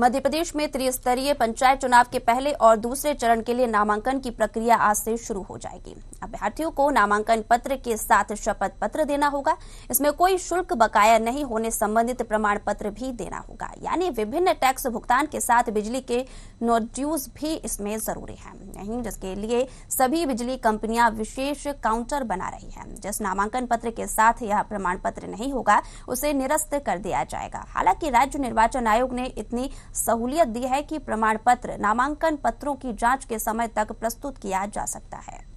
मध्य प्रदेश में त्रिस्तरीय पंचायत चुनाव के पहले और दूसरे चरण के लिए नामांकन की प्रक्रिया आज से शुरू हो जाएगी अभ्यर्थियों को नामांकन पत्र के साथ शपथ पत्र देना होगा इसमें कोई शुल्क बकाया नहीं होने संबंधित प्रमाण पत्र भी देना होगा यानी विभिन्न टैक्स भुगतान के साथ बिजली के नोड्यूज भी इसमें जरूरी है नहीं जिसके लिए सभी बिजली कंपनियां विशेष काउंटर बना रही है जिस नामांकन पत्र के साथ यह प्रमाण पत्र नहीं होगा उसे निरस्त कर दिया जाएगा हालांकि राज्य निर्वाचन आयोग ने इतनी सहूलियत दी है कि प्रमाण पत्र नामांकन पत्रों की जांच के समय तक प्रस्तुत किया जा सकता है